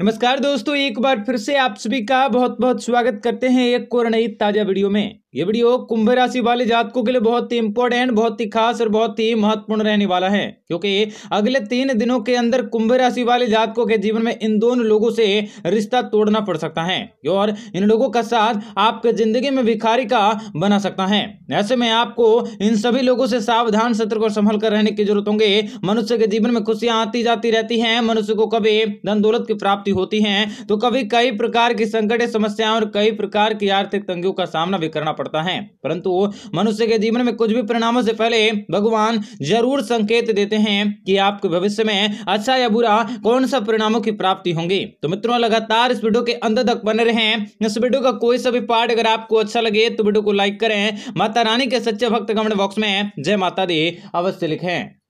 नमस्कार दोस्तों एक बार फिर से आप सभी का बहुत बहुत स्वागत करते हैं एक और नई ताज़ा वीडियो में ये वीडियो कुंभ राशि वाले जातकों के लिए बहुत ही इंपॉर्टेंट बहुत ही खास और बहुत ही महत्वपूर्ण रहने वाला है क्योंकि अगले तीन दिनों के अंदर कुंभ राशि वाले जातकों के जीवन में इन दोनों लोगों से रिश्ता तोड़ना पड़ सकता है और इन लोगों का साथ आपके जिंदगी में भिखारी का बना सकता है ऐसे में आपको इन सभी लोगों से सावधान सतर्क और संभल कर रहने की जरूरत होंगे मनुष्य के जीवन में खुशियां आती जाती रहती है मनुष्य को कभी धन दौलत की प्राप्ति होती है तो कभी कई प्रकार की संकट समस्याएं और कई प्रकार की आर्थिक तंगियों का सामना भी करना पड़ता है परंतु मनुष्य के जीवन में कुछ भी परिणामों से पहले भगवान जरूर संकेत देते हैं कि आपके भविष्य में अच्छा या बुरा कौन सा परिणामों की प्राप्ति होंगी तो मित्रों लगातार इस वीडियो के अंदर तक बने रहे इस वीडियो का कोई सा भी पार्ट अगर आपको अच्छा लगे तो वीडियो को लाइक करें माता रानी के सच्चे भक्त कमेंट बॉक्स में जय माता दी अवश्य लिखें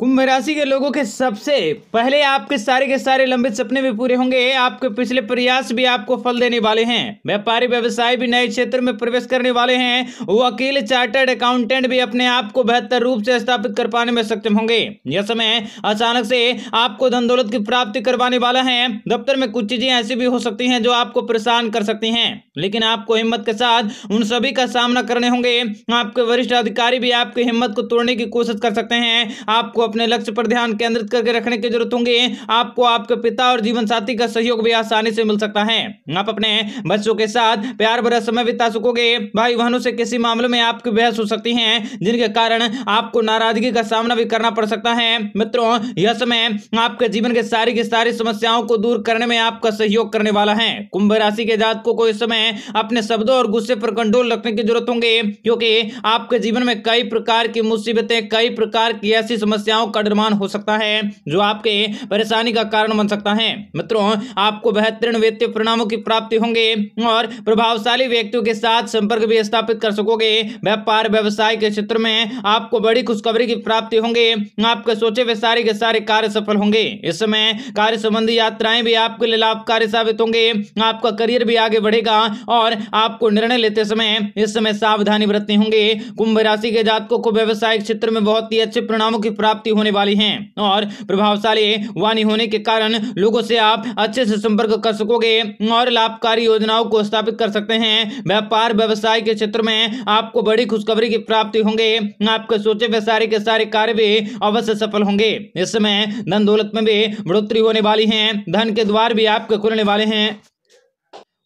कुंभ राशि के लोगों के सबसे पहले आपके सारे के सारे लंबित सपने भी पूरे होंगे आपके पिछले प्रयास भी आपको फल देने वाले हैं व्यापारी व्यवसाय भी नए क्षेत्र में प्रवेश करने वाले हैं वकील चार्टर्ड अकाउंटेंट भी अपने आप को बेहतर रूप से स्थापित कर पाने में सक्षम होंगे यह समय अचानक से आपको धन दौलत की प्राप्ति करवाने वाला है दफ्तर में कुछ चीजें ऐसी भी हो सकती है जो आपको परेशान कर सकती है लेकिन आपको हिम्मत के साथ उन सभी का सामना करने होंगे आपके वरिष्ठ अधिकारी भी आपकी हिम्मत को तोड़ने की कोशिश कर सकते हैं आपको अपने लक्ष्य पर ध्यान केंद्रित करके रखने की जरूरत होंगे आपको आपके पिता और जीवन साथी का सहयोग भी आसानी से मिल सकता है आप अपने बच्चों के साथ प्यार भरा समय बिता सकोगे भाई बहनों से किसी मामले में आपकी बहस हो सकती है जिनके कारण आपको नाराजगी का सामना भी करना पड़ सकता है मित्रों यह समय आपके जीवन के सारी की सारी समस्याओं को दूर करने में आपका सहयोग करने वाला है कुंभ राशि के जातकों को इस समय अपने शब्दों और गुस्से पर कंट्रोल रखने की जरूरत होंगे क्योंकि आपके जीवन में कई प्रकार की मुसीबतें कई प्रकार की ऐसी समस्याओं तनाव का निर्माण हो सकता है जो आपके परेशानी का कारण बन सकता है मित्रों आपको बेहतरीन वित्तीय परिणामों की प्राप्ति होंगे और प्रभावशाली व्यक्तियों के साथ संपर्क भी स्थापित कर सकोगे व्यापार व्यवसाय के क्षेत्र में आपको बड़ी खुशखबरी की प्राप्ति होंगे आपके सोचे हुए सारे के सारे कार्य सफल होंगे इस समय कार्य संबंधी यात्राएं भी आपके लिए लाभकारी साबित होंगे आपका करियर भी आगे बढ़ेगा और आपको निर्णय लेते समय इस समय सावधानी बरतनी होंगे कुंभ राशि के जातकों को व्यवसायिक क्षेत्र में बहुत ही अच्छे परिणामों की प्राप्ति प्राप्ति होने वाली है और प्रभावशाली वाणी होने के कारण लोगों से आप अच्छे से संपर्क कर सकोगे और लाभकारी योजनाओं को स्थापित कर सकते हैं व्यापार व्यवसाय के क्षेत्र में आपको बड़ी खुशखबरी की प्राप्ति होंगे आपके सोचे हुए सारे के सारे कार्य भी अवश्य सफल होंगे इस समय धन दौलत में भी बढ़ोतरी होने वाली है धन के द्वार भी आपके खुलने वाले हैं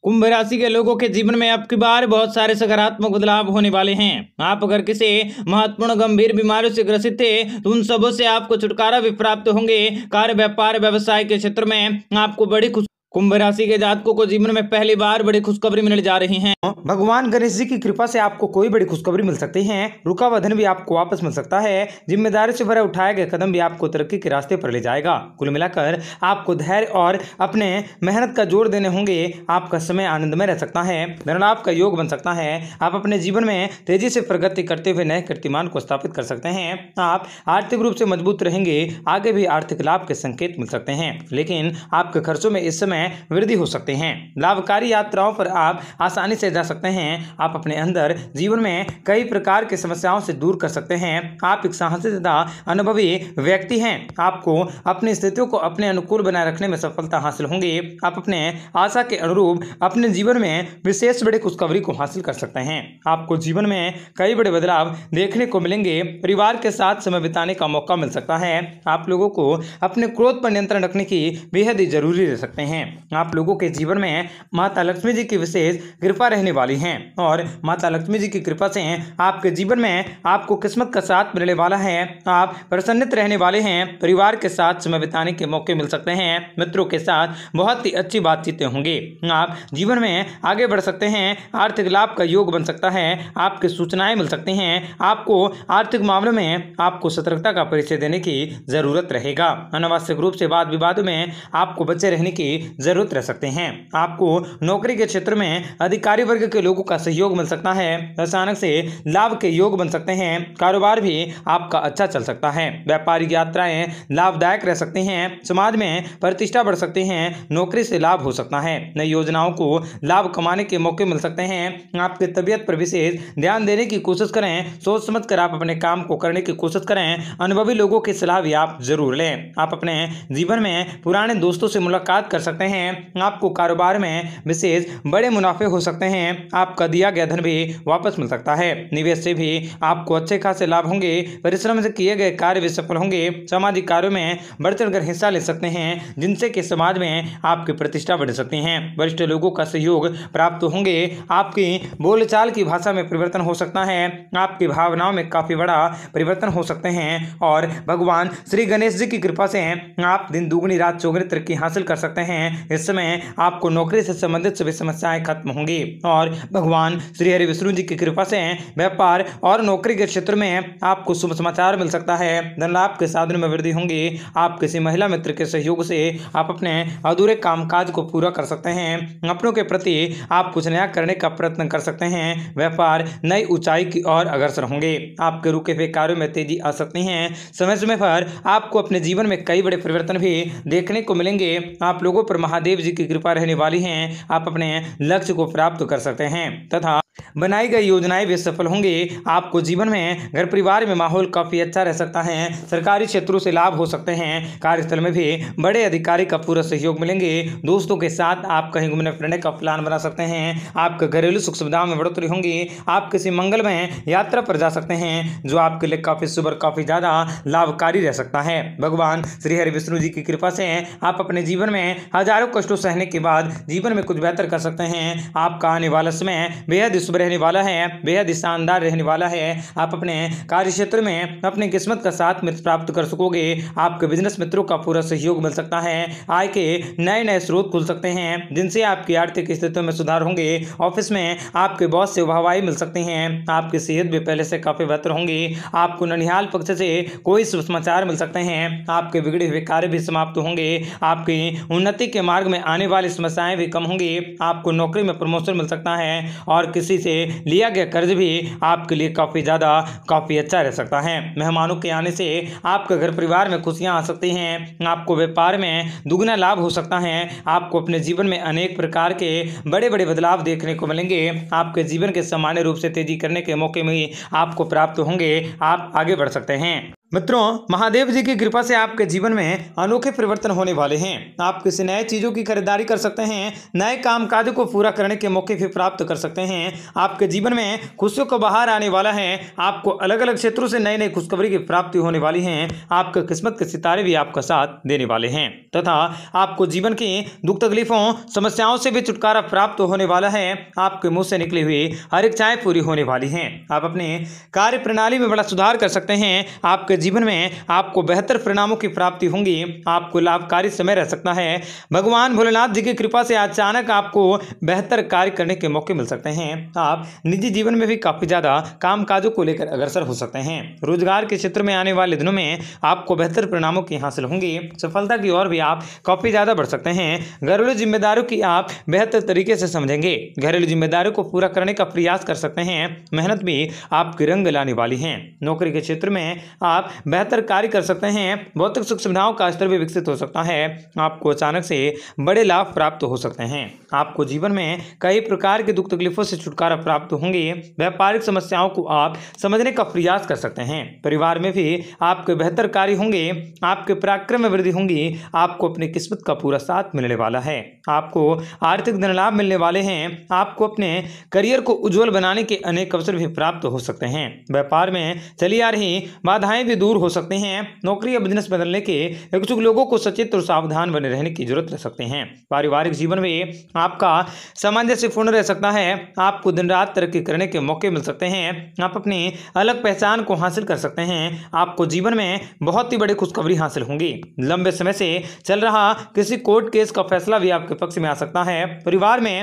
कुंभ राशि के लोगों के जीवन में आपकी बार बहुत सारे सकारात्मक बदलाव होने वाले हैं आप अगर किसी महत्वपूर्ण गंभीर बीमारियों से ग्रसित थे तो उन सबों से आपको छुटकारा भी प्राप्त होंगे कार्य व्यापार व्यवसाय के क्षेत्र में आपको बड़ी खुश कुंभ राशि के जातकों को जीवन में पहली बार बड़ी खुशखबरी मिलने जा रही है भगवान गणेश जी की कृपा से आपको कोई बड़ी खुशखबरी मिल सकती है रुका वधन भी आपको वापस मिल सकता है जिम्मेदारी से भरे उठाए गए कदम भी आपको तरक्की के रास्ते पर ले जाएगा कुल मिलाकर आपको धैर्य और अपने मेहनत का जोर देने होंगे आपका समय आनंद में रह सकता है धनलाभ का योग बन सकता है आप अपने जीवन में तेजी से प्रगति करते हुए नए कीर्तिमान को स्थापित कर सकते हैं आप आर्थिक रूप से मजबूत रहेंगे आगे भी आर्थिक लाभ के संकेत मिल सकते हैं लेकिन आपके खर्चों में इस समय में वृद्धि हो सकते हैं लाभकारी यात्राओं पर आप आसानी से जा सकते हैं आप अपने अंदर जीवन में कई प्रकार की समस्याओं से दूर कर सकते हैं आप एक साहसी तथा अनुभवी व्यक्ति हैं आपको अपनी स्थितियों को अपने अनुकूल बनाए रखने में सफलता हासिल होंगी आप अपने आशा के अनुरूप अपने जीवन में विशेष बड़े खुशखबरी को हासिल कर सकते हैं आपको जीवन में कई बड़े बदलाव देखने को मिलेंगे परिवार के साथ समय बिताने का मौका मिल सकता है आप लोगों को अपने क्रोध पर नियंत्रण रखने की बेहद ही जरूरी रह सकते हैं आप लोगों के जीवन में माता लक्ष्मी जी की विशेष कृपा रहने वाली है और माता लक्ष्मी जी की कृपा से आपके जीवन में आपको किस्मत का साथ मिलने वाला है आप प्रसन्नित रहने वाले हैं परिवार के साथ समय बिताने के मौके मिल सकते हैं मित्रों के साथ बहुत ही अच्छी बातचीतें होंगी आप जीवन में आगे बढ़ सकते हैं आर्थिक लाभ का योग बन सकता है आपकी सूचनाएं मिल सकती हैं आपको आर्थिक मामले में आपको सतर्कता का परिचय देने की जरूरत रहेगा अनावश्यक रूप से वाद विवाद में आपको बचे रहने की जरूरत रह सकते हैं आपको नौकरी के क्षेत्र में अधिकारी वर्ग के लोगों का सहयोग मिल सकता है अचानक से लाभ के योग बन सकते हैं कारोबार भी आपका अच्छा चल सकता है व्यापारिक यात्राएं लाभदायक रह सकते हैं समाज में प्रतिष्ठा बढ़ सकते हैं नौकरी से लाभ हो सकता है नई योजनाओं को लाभ कमाने के मौके मिल सकते हैं आपकी तबियत पर विशेष ध्यान देने की कोशिश करें सोच समझ कर आप अपने काम को करने की कोशिश करें अनुभवी लोगों की सलाह भी आप जरूर लें आप अपने जीवन में पुराने दोस्तों से मुलाकात कर सकते हैं सकते हैं आपको कारोबार में विशेष बड़े मुनाफे हो सकते हैं आपका दिया गया धन भी वापस मिल सकता है निवेश से भी आपको अच्छे खासे लाभ होंगे परिश्रम से किए गए कार्य भी सफल होंगे सामाजिक कार्यों में बढ़ चढ़ हिस्सा ले सकते हैं जिनसे कि समाज में आपकी प्रतिष्ठा बढ़ सकती है वरिष्ठ लोगों का सहयोग प्राप्त होंगे आपकी बोलचाल की भाषा में परिवर्तन हो सकता है आपकी भावनाओं में काफ़ी बड़ा परिवर्तन हो सकते हैं और भगवान श्री गणेश जी की कृपा से आप दिन दुगनी रात चौगनी तरक्की हासिल कर सकते हैं इस समय आपको नौकरी से संबंधित सभी समस्याएं खत्म होंगी और भगवान श्री हरि विष्णु जी की कृपा से व्यापार और नौकरी के क्षेत्र में आपको शुभ समाचार मिल सकता है धन लाभ के साधन में वृद्धि होंगी आप किसी महिला मित्र के सहयोग से आप अपने अधूरे काम को पूरा कर सकते हैं अपनों के प्रति आप कुछ नया करने का प्रयत्न कर सकते हैं व्यापार नई ऊंचाई की ओर अग्रसर होंगे आपके रुके हुए कार्यों में तेजी आ सकती है समय समय पर आपको अपने जीवन में कई बड़े परिवर्तन भी देखने को मिलेंगे आप लोगों पर महादेव जी की कृपा रहने वाली है आप अपने लक्ष्य को प्राप्त कर सकते हैं तथा बनाई गई योजनाएं भी सफल होंगी आपको जीवन में घर परिवार में माहौल काफ़ी अच्छा रह सकता है सरकारी क्षेत्रों से लाभ हो सकते हैं कार्यस्थल में भी बड़े अधिकारी का पूरा सहयोग मिलेंगे दोस्तों के साथ आप कहीं घूमने फिरने का प्लान बना सकते हैं आपके घरेलू सुख सुविधाओं में बढ़ोतरी होंगी आप किसी मंगल में यात्रा पर जा सकते हैं जो आपके लिए काफ़ी शुभ और काफ़ी ज़्यादा लाभकारी रह सकता है भगवान श्री हरि विष्णु जी की कृपा से आप अपने जीवन में हजारों कष्टों सहने के बाद जीवन में कुछ बेहतर कर सकते हैं आपका आने वाला समय बेहद शुभ रहने वाला है बेहद शानदार रहने वाला है आप अपने कार्य क्षेत्र में अपनी किस्मत का साथ प्राप्त कर सकोगे आपके बिजनेस मित्रों का पूरा सहयोग मिल सकता है आय के नए नए स्रोत खुल सकते हैं जिनसे आपकी आर्थिक स्थिति में सुधार होंगे ऑफिस में आपके बॉस से वाहवाही मिल सकते हैं आपकी सेहत भी पहले से काफ़ी बेहतर होंगी आपको ननिहाल पक्ष से कोई सुसमाचार मिल सकते हैं आपके बिगड़े हुए कार्य भी समाप्त होंगे आपकी उन्नति के मार्ग में आने वाली समस्याएं भी कम होंगी आपको नौकरी में प्रमोशन मिल सकता है और किसी किसी से लिया गया कर्ज भी आपके लिए काफ़ी ज़्यादा काफ़ी अच्छा रह सकता है मेहमानों के आने से आपके घर परिवार में खुशियाँ आ सकती हैं आपको व्यापार में दुगना लाभ हो सकता है आपको अपने जीवन में अनेक प्रकार के बड़े बड़े बदलाव देखने को मिलेंगे आपके जीवन के सामान्य रूप से तेजी करने के मौके में आपको प्राप्त होंगे आप आगे बढ़ सकते हैं मित्रों महादेव जी की कृपा से आपके जीवन में अनोखे परिवर्तन होने वाले हैं आप किसी नए चीज़ों की खरीदारी कर सकते हैं नए काम काज को पूरा करने के मौके भी प्राप्त कर सकते हैं आपके जीवन में खुशियों का बाहर आने वाला है आपको अलग अलग क्षेत्रों से नई नई खुशखबरी की प्राप्ति होने वाली है आपके किस्मत के सितारे भी आपका साथ देने वाले हैं तथा आपको जीवन की दुख तकलीफों समस्याओं से भी छुटकारा प्राप्त होने वाला है आपके मुंह से निकली हुई हर इच्छाएं पूरी होने वाली हैं आप अपने कार्य प्रणाली में बड़ा सुधार कर सकते हैं आपके जीवन में आपको बेहतर परिणामों की प्राप्ति होंगी आपको लाभकारी समय रह सकता है भगवान भोलेनाथ जी की कृपा से अचानक आपको बेहतर कार्य करने के मौके मिल सकते हैं आप निजी जीवन में भी काफ़ी ज़्यादा कामकाजों को लेकर अग्रसर हो सकते हैं रोजगार के क्षेत्र में आने वाले दिनों में आपको बेहतर परिणामों की हासिल होंगी सफलता की ओर भी आप काफ़ी ज़्यादा बढ़ सकते हैं घरेलू जिम्मेदारों की आप बेहतर तरीके से समझेंगे घरेलू जिम्मेदारों को पूरा करने का प्रयास कर सकते हैं मेहनत भी आपकी रंग लाने वाली है नौकरी के क्षेत्र में आप बेहतर कार्य कर सकते हैं भौतिक सुख सुविधाओं का स्तर भी विकसित हो सकता है आपको अचानक से बड़े लाभ प्राप्त हो सकते हैं आपको जीवन में कई प्रकार के दुख तकलीफों से छुटकारा प्राप्त होंगे व्यापारिक समस्याओं को आप समझने का प्रयास कर सकते हैं परिवार में भी आपके बेहतर कार्य होंगे आपके पराक्रम में वृद्धि होंगी आपको अपनी किस्मत का पूरा साथ मिलने वाला है आपको आर्थिक धन लाभ मिलने वाले हैं आपको अपने करियर को उज्जवल बनाने के अनेक अवसर भी प्राप्त हो सकते हैं व्यापार में चली आ रही बाधाएं भी दूर हो सकते हैं नौकरी या बिजनेस बदलने के इच्छुक लोगों को सचेत और सावधान बने रहने की जरूरत रह सकते हैं पारिवारिक जीवन में आपका सामंजस्यपूर्ण रह सकता है आपको दिन रात तरक्की करने के मौके मिल सकते हैं आप अपनी अलग पहचान को हासिल कर सकते हैं आपको जीवन में बहुत ही बड़ी खुशखबरी हासिल होंगी लंबे समय से चल रहा किसी कोर्ट केस का फैसला भी आपके पक्ष में आ सकता है परिवार में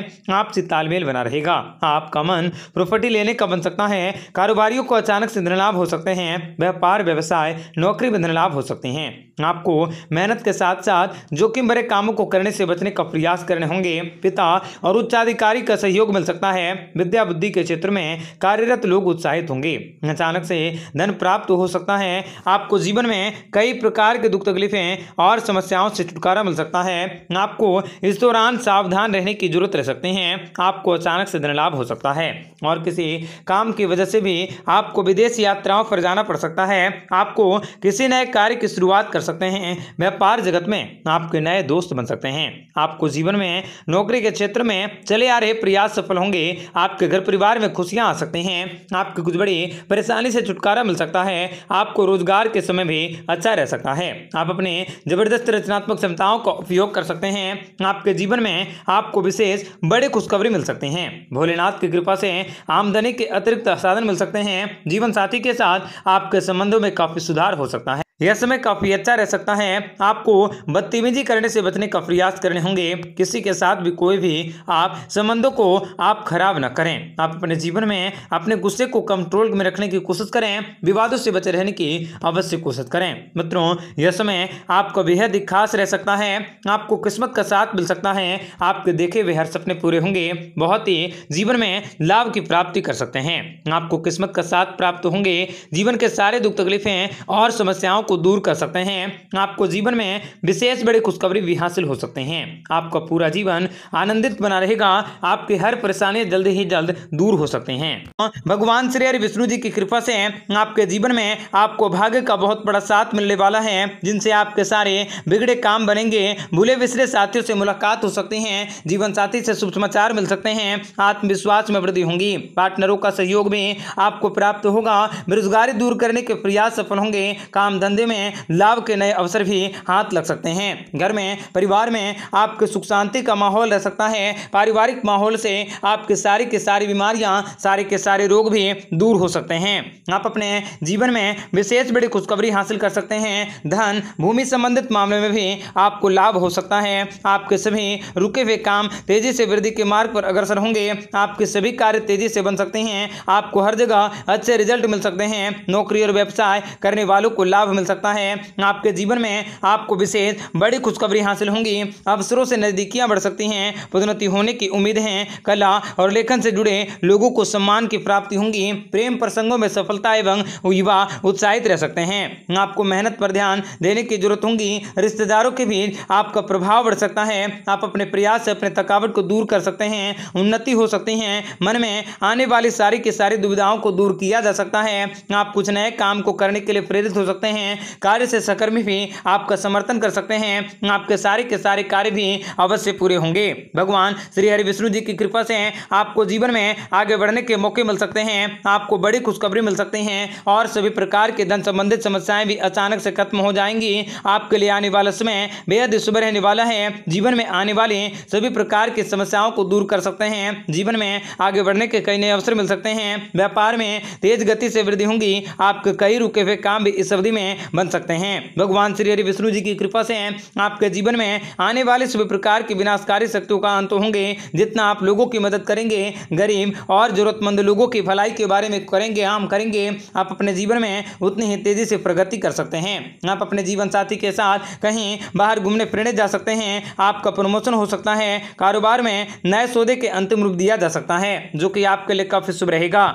आपसी तालमेल बना रहेगा आपका मन प्रॉपर्टी लेने का बन सकता है कारोबारियों को अचानक से धनलाभ हो सकते हैं व्यापार व्यवसाय व्यवसाय नौकरी में लाभ हो सकते हैं आपको मेहनत के साथ साथ जोखिम भरे कामों को करने से बचने का प्रयास करने होंगे पिता और उच्चाधिकारी का सहयोग मिल सकता है विद्या बुद्धि के क्षेत्र में कार्यरत लोग उत्साहित होंगे अचानक से धन प्राप्त हो सकता है आपको जीवन में कई प्रकार के दुख तकलीफें और समस्याओं से छुटकारा मिल सकता है आपको इस दौरान सावधान रहने की जरूरत रह सकते हैं आपको अचानक से धन लाभ हो सकता है और किसी काम की वजह से भी आपको विदेश यात्राओं पर जाना पड़ सकता है आपको किसी नए कार्य की शुरुआत कर सकते हैं व्यापार जगत में आपके नए दोस्त बन सकते हैं आपको जीवन में नौकरी के क्षेत्र में चले आ रहे प्रयास सफल होंगे आपके घर परिवार में खुशियां आ सकती हैं आपकी कुछ बड़ी परेशानी से छुटकारा मिल सकता है आपको रोजगार के समय भी अच्छा रह सकता है आप अपने जबरदस्त रचनात्मक क्षमताओं का उपयोग कर सकते हैं आपके जीवन में आपको विशेष बड़े खुशखबरी मिल सकते हैं भोलेनाथ की कृपा से आमदनी के अतिरिक्त साधन मिल सकते हैं जीवन साथी के साथ आपके संबंधों में काफ़ी सुधार हो सकता है यह समय काफ़ी अच्छा रह सकता है आपको बदतमीजी करने से बचने का प्रयास करने होंगे किसी के साथ भी कोई भी आप संबंधों को आप खराब ना करें आप अपने जीवन में अपने गुस्से को कंट्रोल में रखने की कोशिश करें विवादों से बचे रहने की अवश्य कोशिश करें मित्रों यह समय आपका बेहद ही खास रह सकता है आपको किस्मत का साथ मिल सकता है आपके देखे हुए हर सपने पूरे होंगे बहुत ही जीवन में लाभ की प्राप्ति कर सकते हैं आपको किस्मत का साथ प्राप्त होंगे जीवन के सारे दुख तकलीफें और समस्याओं को दूर कर सकते हैं आपको जीवन में विशेष बड़े खुशखबरी भी हासिल हो सकते हैं आपका पूरा जीवन आनंदित बना रहेगा आपकी हर परेशानी जल्द ही जल्द दूर हो सकते हैं भगवान श्री हरि विष्णु जी की कृपा से आपके जीवन में आपको भाग्य का बहुत बड़ा साथ मिलने वाला है जिनसे आपके सारे बिगड़े काम बनेंगे भूले बिसरे साथियों से मुलाकात हो सकती है जीवन साथी से शुभ समाचार मिल सकते हैं आत्मविश्वास में वृद्धि होंगी पार्टनरों का सहयोग भी आपको प्राप्त होगा बेरोजगारी दूर करने के प्रयास सफल होंगे काम धंधे में लाभ के नए अवसर भी हाथ लग सकते हैं घर में परिवार में आपके सुख शांति का माहौल रह सकता है पारिवारिक माहौल से आपके सारी के सारी बीमारियां सारे के सारे रोग भी दूर हो सकते हैं आप अपने जीवन में विशेष बड़ी खुशखबरी हासिल कर सकते हैं धन भूमि संबंधित मामले में भी आपको लाभ हो सकता है आपके सभी रुके हुए काम तेजी से वृद्धि के मार्ग पर अग्रसर होंगे आपके सभी कार्य तेजी से बन सकते हैं आपको हर जगह अच्छे रिजल्ट मिल सकते हैं नौकरी और व्यवसाय करने वालों को लाभ मिल सकता है आपके जीवन में आपको विशेष बड़ी खुशखबरी हासिल होंगी अवसरों से नजदीकियां बढ़ सकती हैं पदोन्नति होने की उम्मीद है कला और लेखन से जुड़े लोगों को सम्मान की प्राप्ति होंगी प्रेम प्रसंगों में सफलता एवं युवा उत्साहित रह सकते हैं आपको मेहनत पर ध्यान देने की जरूरत होगी रिश्तेदारों के बीच आपका प्रभाव बढ़ सकता है आप अपने प्रयास से अपने थकावट को दूर कर सकते हैं उन्नति हो सकती है मन में आने वाली सारी की सारी दुविधाओं को दूर किया जा सकता है आप कुछ नए काम को करने के लिए प्रेरित हो सकते हैं हैं कार्य से सकर्मी भी आपका समर्थन कर सकते हैं आपके सारे के सारे कार्य भी अवश्य पूरे होंगे भगवान श्री हरि विष्णु जी की कृपा से आपको जीवन में आगे बढ़ने के मौके मिल सकते हैं आपको बड़ी खुशखबरी मिल सकती हैं और सभी प्रकार के धन संबंधित समस्याएं भी अचानक से खत्म हो जाएंगी आपके लिए आने वाला समय बेहद शुभ रहने वाला है जीवन में आने वाली सभी प्रकार की समस्याओं को दूर कर सकते हैं जीवन में आगे बढ़ने के कई नए अवसर मिल सकते हैं व्यापार में तेज गति से वृद्धि होंगी आपके कई रुके हुए काम भी इस अवधि में बन सकते हैं भगवान श्री हरि विष्णु जी की कृपा से आपके जीवन में आने वाले सभी प्रकार की विनाशकारी शक्तियों का अंत होंगे जितना आप लोगों की मदद करेंगे गरीब और जरूरतमंद लोगों की भलाई के बारे में करेंगे आम करेंगे आप अपने जीवन में उतनी ही तेजी से प्रगति कर सकते हैं आप अपने जीवन साथी के साथ कहीं बाहर घूमने फिरने जा सकते हैं आपका प्रमोशन हो सकता है कारोबार में नए सौदे के अंतिम रूप दिया जा सकता है जो कि आपके लिए काफी शुभ रहेगा